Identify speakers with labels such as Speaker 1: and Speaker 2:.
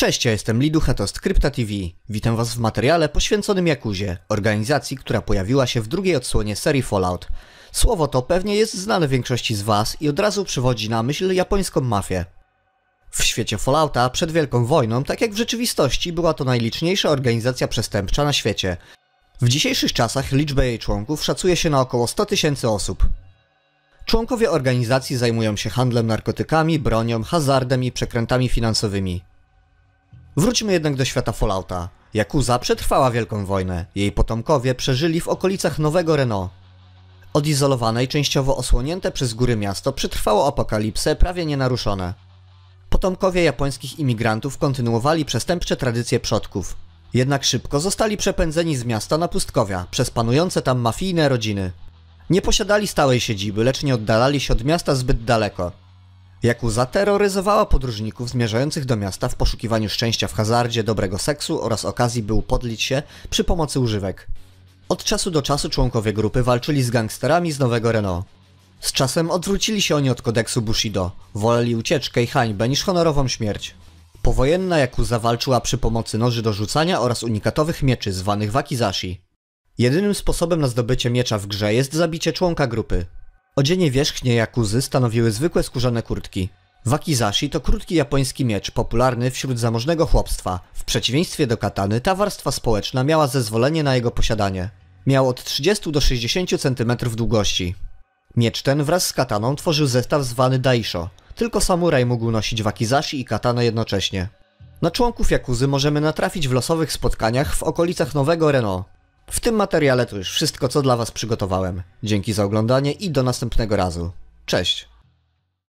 Speaker 1: Cześć, ja jestem Lidu Hetost Krypta TV. Witam Was w materiale poświęconym Jakuzie, organizacji, która pojawiła się w drugiej odsłonie serii Fallout. Słowo to pewnie jest znane większości z Was i od razu przywodzi na myśl japońską mafię. W świecie Fallouta przed Wielką Wojną, tak jak w rzeczywistości, była to najliczniejsza organizacja przestępcza na świecie. W dzisiejszych czasach liczbę jej członków szacuje się na około 100 tysięcy osób. Członkowie organizacji zajmują się handlem narkotykami, bronią, hazardem i przekrętami finansowymi. Wróćmy jednak do świata Fallouta. Yakuza przetrwała Wielką Wojnę. Jej potomkowie przeżyli w okolicach Nowego Renault. Odizolowane i częściowo osłonięte przez góry miasto przetrwało apokalipsę prawie nienaruszone. Potomkowie japońskich imigrantów kontynuowali przestępcze tradycje przodków. Jednak szybko zostali przepędzeni z miasta na pustkowia przez panujące tam mafijne rodziny. Nie posiadali stałej siedziby, lecz nie oddalali się od miasta zbyt daleko. Jakuza terroryzowała podróżników zmierzających do miasta w poszukiwaniu szczęścia w hazardzie, dobrego seksu oraz okazji, by upodlić się przy pomocy używek. Od czasu do czasu członkowie grupy walczyli z gangsterami z Nowego Renault. Z czasem odwrócili się oni od kodeksu Bushido. Woleli ucieczkę i hańbę niż honorową śmierć. Powojenna Jakuza walczyła przy pomocy noży do rzucania oraz unikatowych mieczy zwanych wakizashi. Jedynym sposobem na zdobycie miecza w grze jest zabicie członka grupy, Odzienie wierzchnie Jakuzy stanowiły zwykłe skórzane kurtki. Wakizashi to krótki japoński miecz, popularny wśród zamożnego chłopstwa. W przeciwieństwie do katany, ta warstwa społeczna miała zezwolenie na jego posiadanie. Miał od 30 do 60 cm długości. Miecz ten wraz z kataną tworzył zestaw zwany daisho. Tylko samuraj mógł nosić wakizashi i katanę jednocześnie. Na członków Jakuzy możemy natrafić w losowych spotkaniach w okolicach Nowego Renault. W tym materiale to już wszystko, co dla Was przygotowałem. Dzięki za oglądanie i do następnego razu. Cześć!